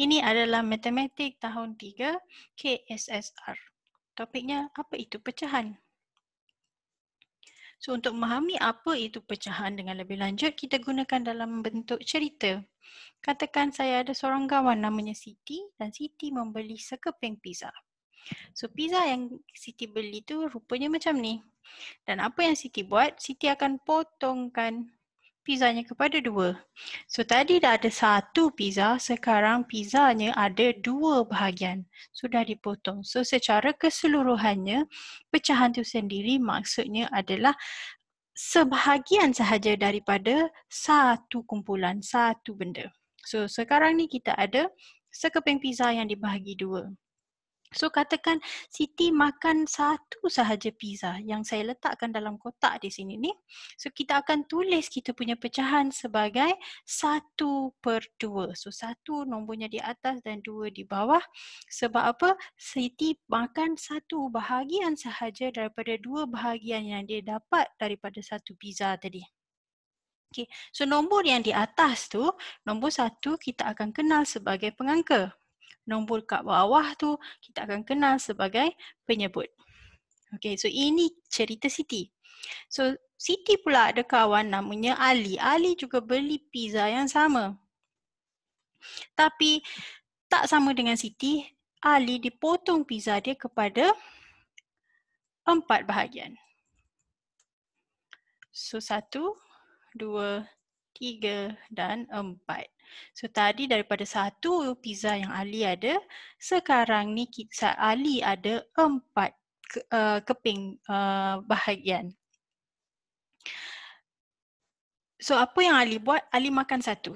Ini adalah matematik tahun 3 KSSR. Topiknya apa itu pecahan? So untuk memahami apa itu pecahan dengan lebih lanjut, kita gunakan dalam bentuk cerita. Katakan saya ada seorang kawan namanya Siti dan Siti membeli sekeping pizza. So pizza yang Siti beli tu rupanya macam ni. Dan apa yang Siti buat? Siti akan potongkan pizzanya kepada dua. So tadi dah ada satu pizza, sekarang pizzanya ada dua bahagian. Sudah dipotong. So secara keseluruhannya, pecahan itu sendiri maksudnya adalah sebahagian sahaja daripada satu kumpulan, satu benda. So sekarang ni kita ada sekeping pizza yang dibahagi dua. So katakan Siti makan satu sahaja pizza yang saya letakkan dalam kotak di sini ni. So kita akan tulis kita punya pecahan sebagai satu per dua. So satu nombornya di atas dan dua di bawah. Sebab apa? Siti makan satu bahagian sahaja daripada dua bahagian yang dia dapat daripada satu pizza tadi. Okay. So nombor yang di atas tu, nombor satu kita akan kenal sebagai pengangka nombor kat bawah tu kita akan kenal sebagai penyebut. Okay, so ini cerita Siti. So Siti pula ada kawan namanya Ali. Ali juga beli pizza yang sama. Tapi tak sama dengan Siti, Ali dipotong pizza dia kepada empat bahagian. So satu, dua, tiga dan empat. So tadi daripada satu pizza yang Ali ada, sekarang ni kita, Ali ada empat ke, uh, keping uh, bahagian. So apa yang Ali buat? Ali makan satu.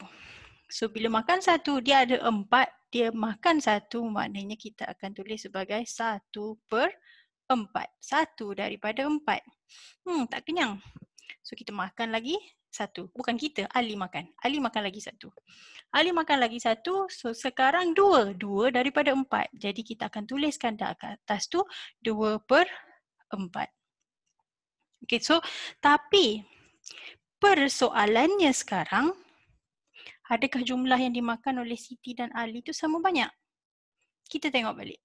So bila makan satu, dia ada empat, dia makan satu maknanya kita akan tulis sebagai satu per empat. Satu daripada empat. Hmm, tak kenyang. So kita makan lagi satu. Bukan kita, Ali makan. Ali makan lagi satu. Ali makan lagi satu, so sekarang dua. Dua daripada empat. Jadi kita akan tuliskan di atas tu dua per empat. Okay, so tapi persoalannya sekarang, adakah jumlah yang dimakan oleh Siti dan Ali tu sama banyak? Kita tengok balik.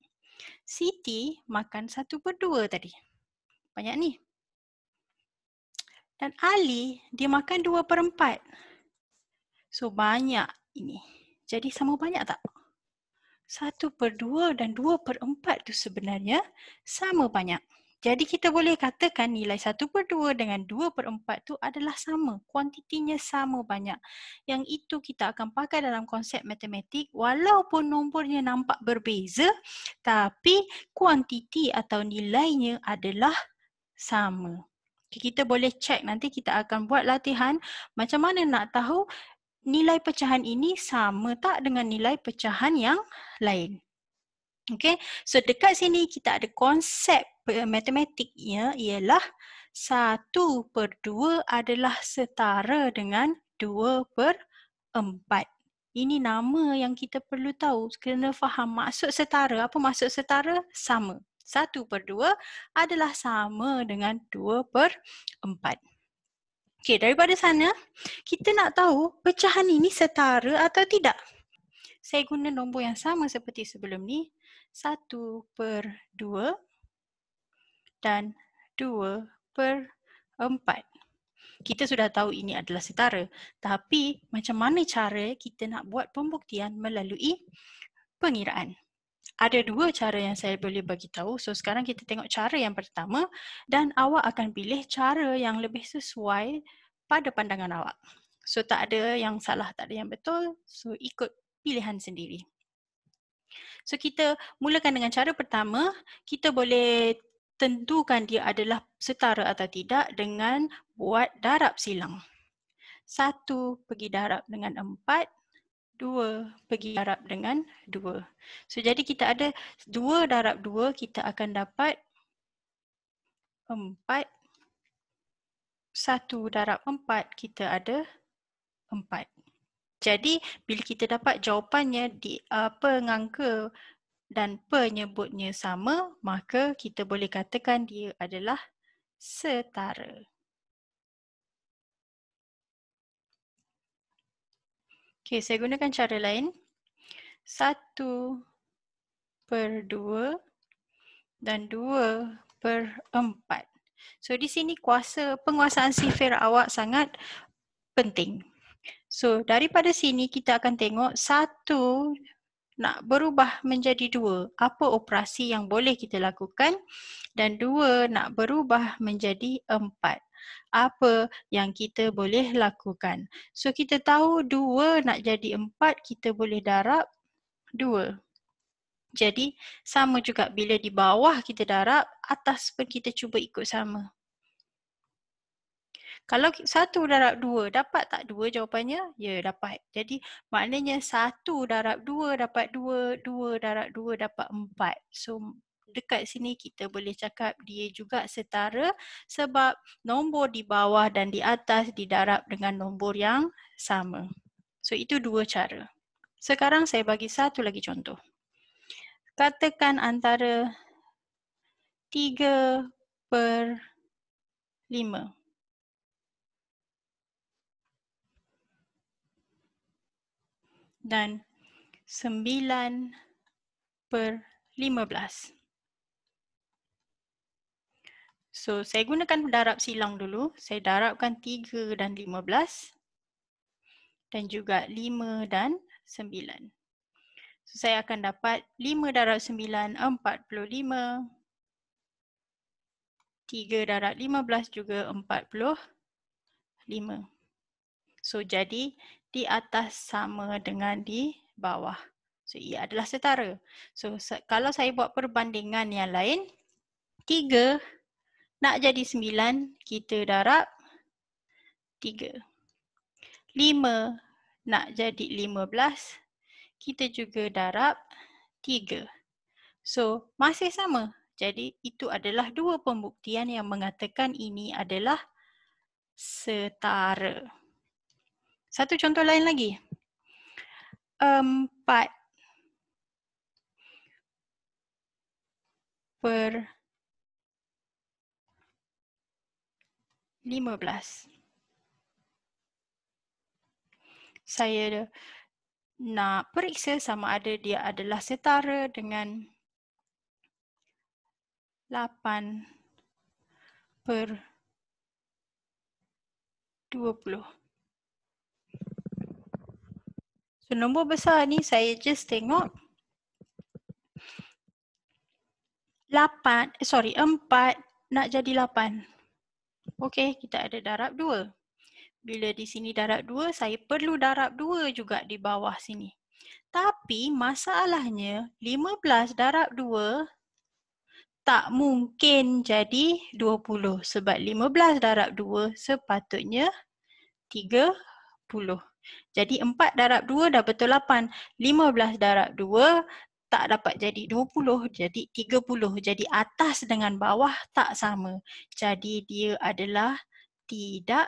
Siti makan satu per dua tadi. Banyak ni, dan Ali, dia makan dua per empat. So, banyak ini. Jadi, sama banyak tak? Satu per dua dan dua per empat tu sebenarnya sama banyak. Jadi, kita boleh katakan nilai satu per dua dengan dua per empat tu adalah sama. Kuantitinya sama banyak. Yang itu kita akan pakai dalam konsep matematik. Walaupun nombornya nampak berbeza, tapi kuantiti atau nilainya adalah sama kita boleh check nanti kita akan buat latihan macam mana nak tahu nilai pecahan ini sama tak dengan nilai pecahan yang lain. Okay, so dekat sini kita ada konsep eh, matematiknya ialah 1 per 2 adalah setara dengan 2 per 4. Ini nama yang kita perlu tahu kerana faham maksud setara. Apa maksud setara? Sama. 1 per 2 adalah sama dengan 2 per 4. Okey, daripada sana, kita nak tahu pecahan ini setara atau tidak. Saya guna nombor yang sama seperti sebelum ni. 1 per 2 dan 2 per 4. Kita sudah tahu ini adalah setara. Tapi macam mana cara kita nak buat pembuktian melalui pengiraan ada dua cara yang saya boleh bagi tahu. So sekarang kita tengok cara yang pertama dan awak akan pilih cara yang lebih sesuai pada pandangan awak. So tak ada yang salah, tak ada yang betul. So ikut pilihan sendiri. So kita mulakan dengan cara pertama, kita boleh tentukan dia adalah setara atau tidak dengan buat darab silang. Satu pergi darab dengan empat, dua pergi darab dengan dua. So jadi kita ada dua darab dua kita akan dapat empat. Satu darab empat kita ada empat. Jadi bila kita dapat jawapannya di uh, pengangka dan penyebutnya sama maka kita boleh katakan dia adalah setara. Okay, saya gunakan cara lain. Satu per dua dan dua per empat. So di sini kuasa penguasaan sifir awak sangat penting. So daripada sini kita akan tengok satu nak berubah menjadi dua. Apa operasi yang boleh kita lakukan dan dua nak berubah menjadi empat apa yang kita boleh lakukan. So kita tahu dua nak jadi empat, kita boleh darab dua. Jadi sama juga bila di bawah kita darab, atas pun kita cuba ikut sama. Kalau satu darab dua, dapat tak dua jawapannya? Ya, dapat. Jadi maknanya satu darab dua dapat dua, dua darab dua dapat empat. So dekat sini kita boleh cakap dia juga setara sebab nombor di bawah dan di atas didarab dengan nombor yang sama. So itu dua cara. Sekarang saya bagi satu lagi contoh. Katakan antara 3 per 5. Dan 9 per 15. So saya gunakan darab silang dulu. Saya darabkan 3 dan 15 dan juga 5 dan 9. So saya akan dapat 5 darab 9 45 3 darab 15 juga 45. So jadi di atas sama dengan di bawah. So ia adalah setara. So kalau saya buat perbandingan yang lain 3 nak jadi 9, kita darab 3. 5 nak jadi 15, kita juga darab 3. So, masih sama. Jadi, itu adalah dua pembuktian yang mengatakan ini adalah setara. Satu contoh lain lagi. Empat per 15. Saya nak periksa sama ada dia adalah setara dengan 8 per 20. So, nombor besar ni saya just tengok 8, eh, sorry 4 nak jadi 8. Okey, kita ada darab 2. Bila di sini darab 2, saya perlu darab 2 juga di bawah sini. Tapi masalahnya 15 darab 2 tak mungkin jadi 20 sebab 15 darab 2 sepatutnya 30. Jadi 4 darab 2 dah betul 8. 15 darab 2 tak dapat jadi 20 jadi 30 jadi atas dengan bawah tak sama jadi dia adalah tidak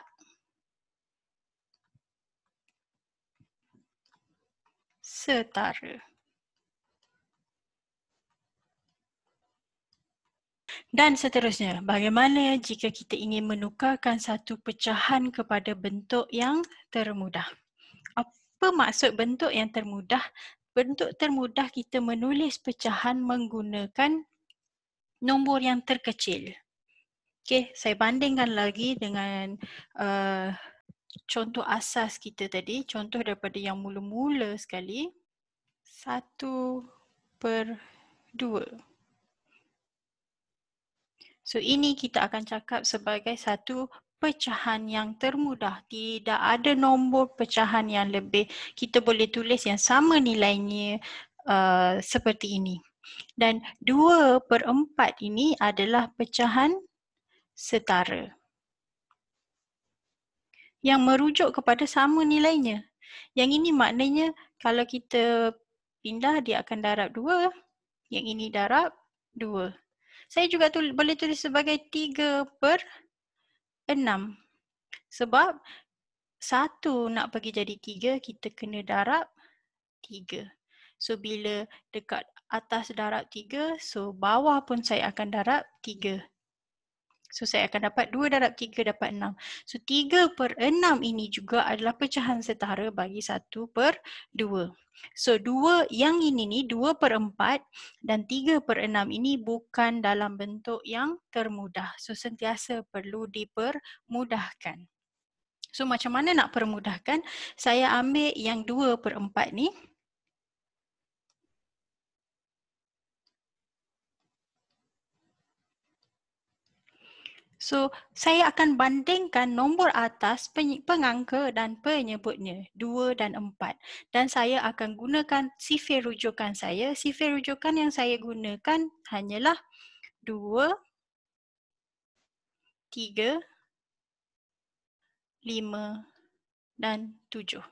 setara Dan seterusnya, bagaimana jika kita ingin menukarkan satu pecahan kepada bentuk yang termudah? Apa maksud bentuk yang termudah bentuk termudah kita menulis pecahan menggunakan nombor yang terkecil. Okey, saya bandingkan lagi dengan uh, contoh asas kita tadi, contoh daripada yang mula-mula sekali. satu per dua. So ini kita akan cakap sebagai satu pecahan yang termudah. Tidak ada nombor pecahan yang lebih. Kita boleh tulis yang sama nilainya uh, seperti ini. Dan 2 per 4 ini adalah pecahan setara. Yang merujuk kepada sama nilainya. Yang ini maknanya kalau kita pindah dia akan darab 2. Yang ini darab 2. Saya juga tul boleh tulis sebagai 3 per enam. Sebab satu nak pergi jadi tiga, kita kena darab tiga. So bila dekat atas darab tiga, so bawah pun saya akan darab tiga. So saya akan dapat 2 darab 3 dapat 6. So 3 per 6 ini juga adalah pecahan setara bagi 1 per 2. So 2 yang ini ni 2 per 4 dan 3 per 6 ini bukan dalam bentuk yang termudah. So sentiasa perlu dipermudahkan. So macam mana nak permudahkan? Saya ambil yang 2 per 4 ni. So, saya akan bandingkan nombor atas pengangka dan penyebutnya, dua dan empat Dan saya akan gunakan sifir rujukan saya. Sifir rujukan yang saya gunakan hanyalah dua tiga lima dan tujuh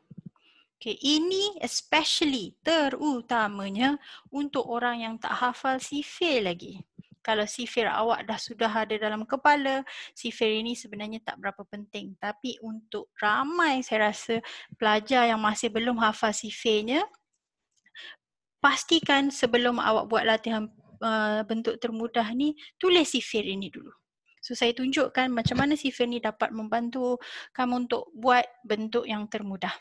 Okay, ini especially terutamanya untuk orang yang tak hafal sifir lagi kalau sifir awak dah sudah ada dalam kepala, sifir ini sebenarnya tak berapa penting. Tapi untuk ramai saya rasa pelajar yang masih belum hafal sifirnya, pastikan sebelum awak buat latihan eh, bentuk termudah ni, tulis sifir ini dulu. So saya tunjukkan macam mana sifir ni dapat membantu kamu untuk buat bentuk yang termudah.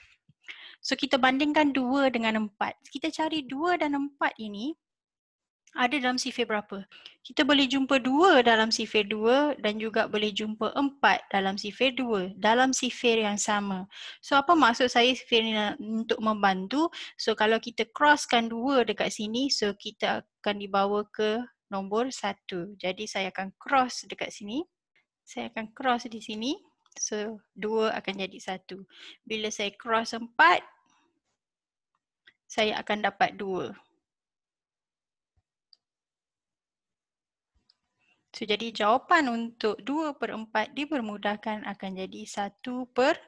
So kita bandingkan dua dengan empat. Kita cari dua dan empat ini ada dalam sifir berapa. Kita boleh jumpa dua dalam sifir dua dan juga boleh jumpa empat dalam sifir dua dalam sifir yang sama. So apa maksud saya sifir ini untuk membantu? So kalau kita crosskan dua dekat sini, so kita akan dibawa ke nombor satu. Jadi saya akan cross dekat sini. Saya akan cross di sini. So dua akan jadi satu. Bila saya cross empat, saya akan dapat dua. So jadi jawapan untuk 2 per 4 dipermudahkan akan jadi 1 per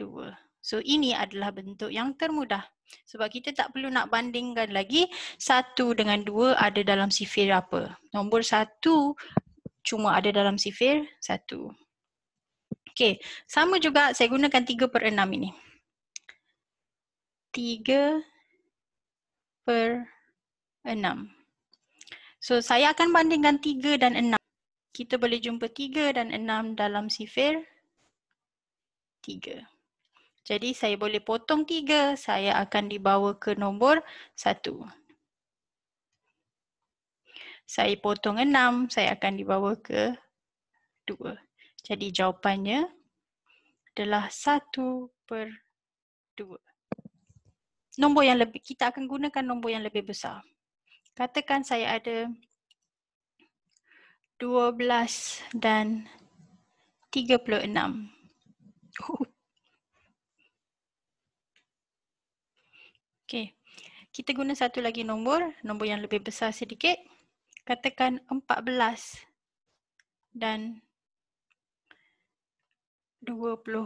2. So ini adalah bentuk yang termudah. Sebab kita tak perlu nak bandingkan lagi 1 dengan 2 ada dalam sifir apa. Nombor 1 cuma ada dalam sifir 1. Okay, sama juga saya gunakan 3 per 6 ini. 3 per 6. So saya akan bandingkan 3 dan 6. Kita boleh jumpa 3 dan 6 dalam sifir 3. Jadi saya boleh potong 3, saya akan dibawa ke nombor 1. Saya potong 6, saya akan dibawa ke 2. Jadi jawapannya adalah 1 per 2. Nombor yang lebih, kita akan gunakan nombor yang lebih besar katakan saya ada 12 dan 36. Okey. Kita guna satu lagi nombor, nombor yang lebih besar sedikit. Katakan 14 dan 26.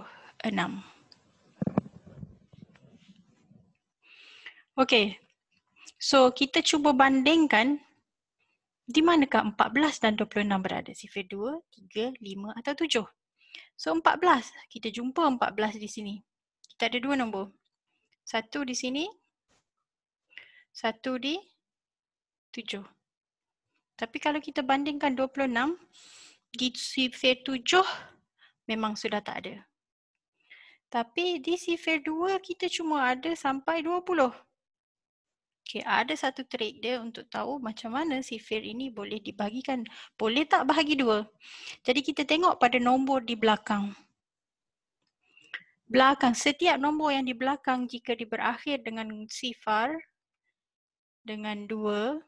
Okey, So kita cuba bandingkan di manakah 14 dan 26 berada? Sifir 2, 3, 5 atau 7? So 14, kita jumpa 14 di sini. Kita ada dua nombor. Satu di sini, satu di 7. Tapi kalau kita bandingkan 26, di sifir 7 memang sudah tak ada. Tapi di sifir 2 kita cuma ada sampai 20. 20. Okay, ada satu trik dia untuk tahu macam mana sifir ini boleh dibahagikan. Boleh tak bahagi dua? Jadi kita tengok pada nombor di belakang. Belakang, setiap nombor yang di belakang jika diberakhir dengan sifar, dengan dua,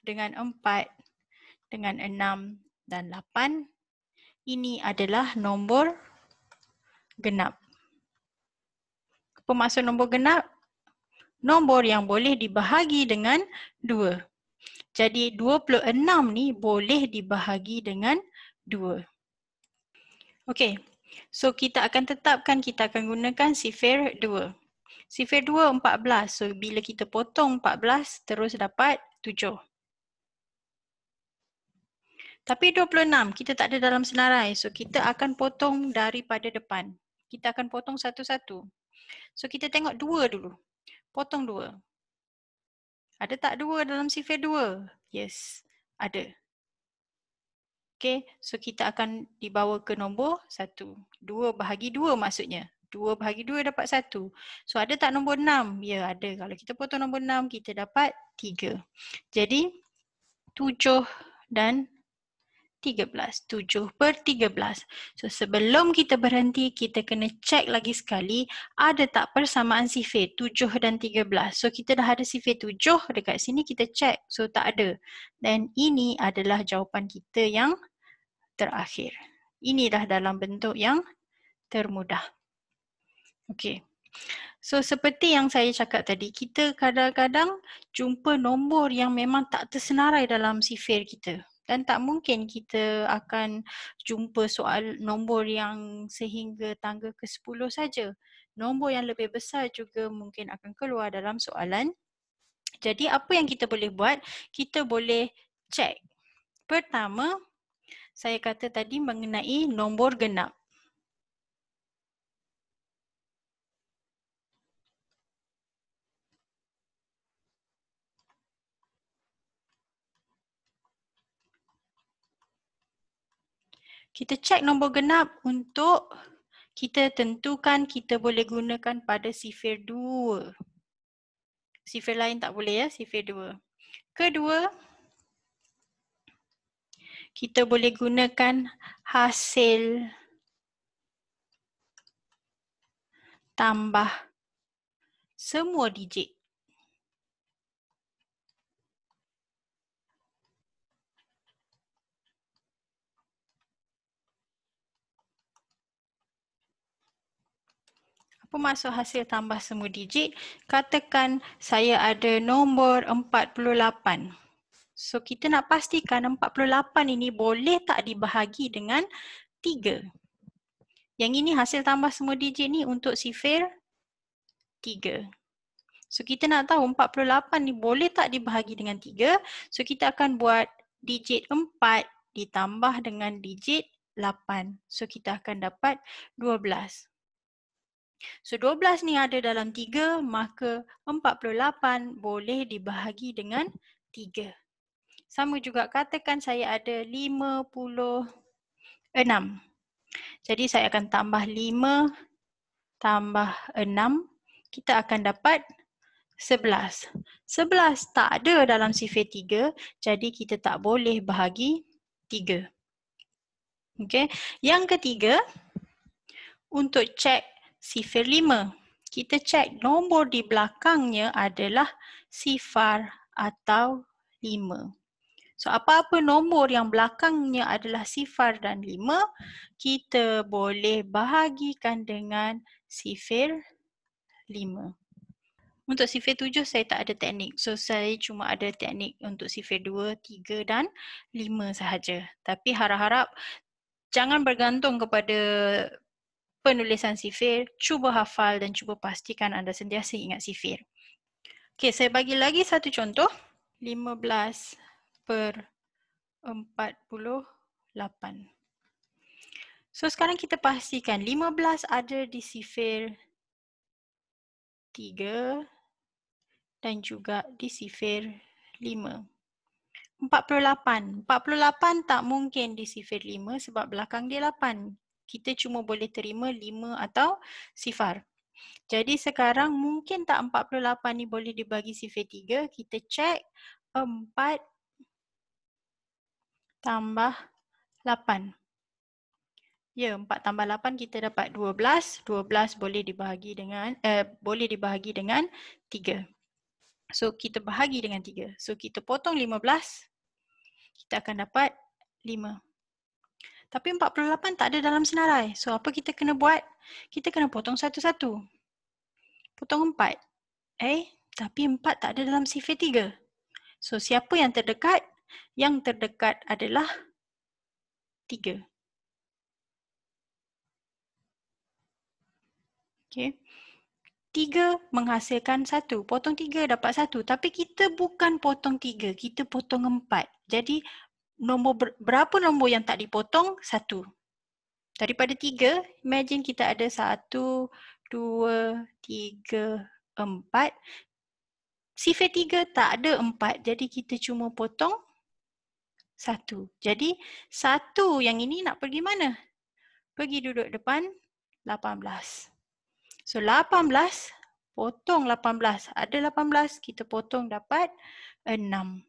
dengan empat, dengan enam dan lapan, ini adalah nombor genap. Pemaksud nombor genap, nombor yang boleh dibahagi dengan 2. Jadi 26 ni boleh dibahagi dengan 2. Okey. So kita akan tetapkan kita akan gunakan sifir 2. Sifir 2 14. So bila kita potong 14 terus dapat 7. Tapi 26 kita tak ada dalam senarai. So kita akan potong daripada depan. Kita akan potong satu-satu. So kita tengok 2 dulu. Potong dua. Ada tak dua dalam sifir dua? Yes, ada. Okay, so kita akan dibawa ke nombor satu. Dua bahagi dua maksudnya. Dua bahagi dua dapat satu. So ada tak nombor enam? Ya ada. Kalau kita potong nombor enam, kita dapat tiga. Jadi tujuh dan 13. 7/13. per So sebelum kita berhenti, kita kena check lagi sekali ada tak persamaan sifir 7 dan 13. So kita dah ada sifir 7 dekat sini kita check. So tak ada. Dan ini adalah jawapan kita yang terakhir. Inilah dalam bentuk yang termudah. Okay. So seperti yang saya cakap tadi, kita kadang-kadang jumpa nombor yang memang tak tersenarai dalam sifir kita dan tak mungkin kita akan jumpa soal nombor yang sehingga tangga ke-10 saja. Nombor yang lebih besar juga mungkin akan keluar dalam soalan. Jadi apa yang kita boleh buat? Kita boleh cek Pertama, saya kata tadi mengenai nombor genap. kita cek nombor genap untuk kita tentukan kita boleh gunakan pada sifir 2. Sifir lain tak boleh ya, sifir 2. Kedua, kita boleh gunakan hasil tambah semua digit. pemasok hasil tambah semua digit katakan saya ada nombor 48. So kita nak pastikan 48 ini boleh tak dibahagi dengan 3. Yang ini hasil tambah semua digit ni untuk sifir 3. So kita nak tahu 48 ni boleh tak dibahagi dengan 3. So kita akan buat digit 4 ditambah dengan digit 8. So kita akan dapat 12. So 12 ni ada dalam 3 maka 48 boleh dibahagi dengan 3. Sama juga katakan saya ada 56. Jadi saya akan tambah 5 tambah 6 kita akan dapat 11. 11 tak ada dalam sifir 3 jadi kita tak boleh bahagi 3. Okey, yang ketiga untuk cek Sifar lima, Kita cek nombor di belakangnya adalah sifar atau lima. So apa-apa nombor yang belakangnya adalah sifar dan lima, kita boleh bahagikan dengan sifar lima. Untuk sifar tujuh saya tak ada teknik. So saya cuma ada teknik untuk sifar dua, tiga dan lima sahaja. Tapi harap-harap jangan bergantung kepada penulisan sifir, cuba hafal dan cuba pastikan anda sentiasa ingat sifir. Okey, saya bagi lagi satu contoh. 15 per 48. So sekarang kita pastikan 15 ada di sifir 3 dan juga di sifir 5. 48. 48 tak mungkin di sifir 5 sebab belakang dia 8 kita cuma boleh terima lima atau sifar. Jadi sekarang mungkin tak 48 ni boleh dibagi sifar 3. Kita cek 4 tambah 8. Ya, 4 tambah 8 kita dapat 12. 12 boleh dibahagi dengan eh, boleh dibahagi dengan 3. So kita bahagi dengan 3. So kita potong 15. Kita akan dapat 5. Tapi 48 tak ada dalam senarai. So apa kita kena buat? Kita kena potong satu-satu. Potong 4. Eh, tapi 4 tak ada dalam sifir 3. So siapa yang terdekat? Yang terdekat adalah 3. Okay. 3 menghasilkan 1. Potong 3 dapat 1. Tapi kita bukan potong 3. Kita potong 4. Jadi nombor berapa nombor yang tak dipotong? Satu. Daripada tiga, imagine kita ada satu, dua, tiga, empat. Sifat tiga tak ada empat, jadi kita cuma potong satu. Jadi satu yang ini nak pergi mana? Pergi duduk depan 18. So 18, potong 18. Ada 18, kita potong dapat enam.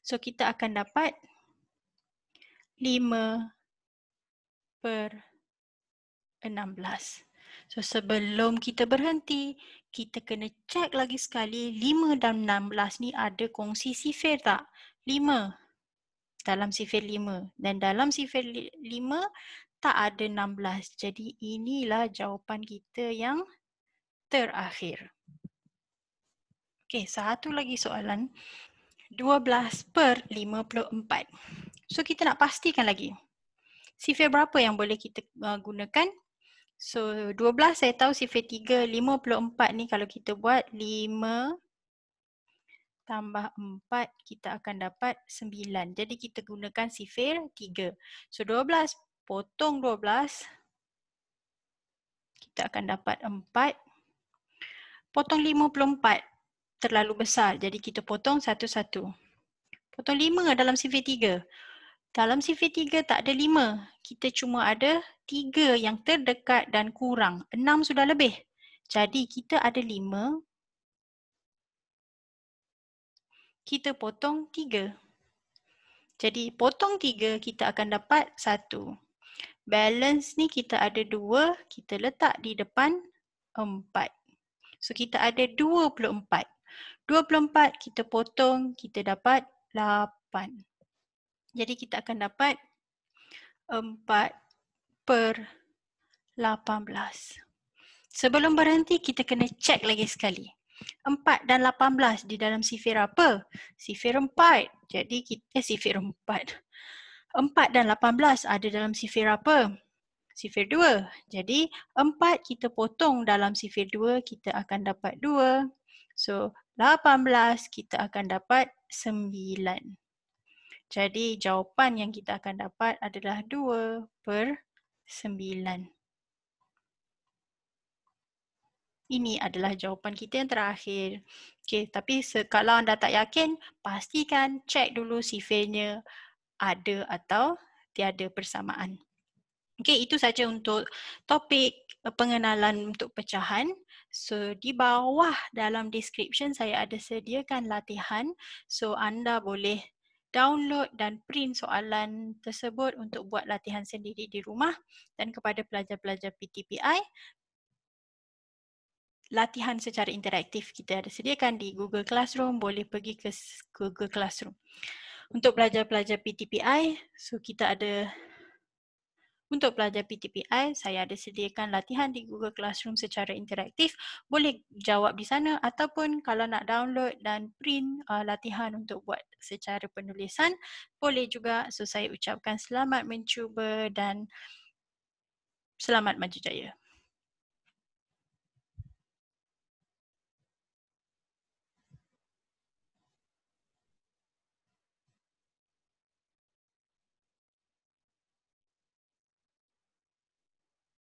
So kita akan dapat 5 per 16. So sebelum kita berhenti, kita kena check lagi sekali 5 dan 16 ni ada kongsi sifir tak? 5 dalam sifir 5 dan dalam sifir 5 tak ada 16. Jadi inilah jawapan kita yang terakhir. Okey, satu lagi soalan. 12 per 54. So kita nak pastikan lagi. Sifir berapa yang boleh kita uh, gunakan? So 12 saya tahu sifir 3, 54 ni kalau kita buat 5 tambah 4 kita akan dapat 9. Jadi kita gunakan sifir 3. So 12 potong 12 kita akan dapat 4. Potong 54 terlalu besar. Jadi kita potong satu-satu. Potong lima dalam CV3. Dalam CV3 tak ada lima. Kita cuma ada tiga yang terdekat dan kurang. Enam sudah lebih. Jadi kita ada lima. Kita potong tiga. Jadi potong tiga kita akan dapat satu. Balance ni kita ada dua. Kita letak di depan empat. So kita ada dua puluh empat. 24 kita potong, kita dapat 8. Jadi kita akan dapat 4 per 18. Sebelum berhenti, kita kena check lagi sekali. 4 dan 18 di dalam sifir apa? Sifir 4. Jadi kita eh, sifir 4. 4 dan 18 ada dalam sifir apa? Sifir 2. Jadi 4 kita potong dalam sifir 2, kita akan dapat 2. So 18 kita akan dapat 9. Jadi jawapan yang kita akan dapat adalah 2 per 9. Ini adalah jawapan kita yang terakhir. Okay, tapi kalau anda tak yakin, pastikan cek dulu sifirnya ada atau tiada persamaan. Okay, itu saja untuk topik eh, pengenalan untuk pecahan. So, di bawah dalam description saya ada sediakan latihan. So, anda boleh download dan print soalan tersebut untuk buat latihan sendiri di rumah dan kepada pelajar-pelajar PTPI. Latihan secara interaktif kita ada sediakan di Google Classroom. Boleh pergi ke Google Classroom. Untuk pelajar-pelajar PTPI, so kita ada untuk pelajar PTPI, saya ada sediakan latihan di Google Classroom secara interaktif. Boleh jawab di sana ataupun kalau nak download dan print uh, latihan untuk buat secara penulisan, boleh juga. So, saya ucapkan selamat mencuba dan selamat maju jaya.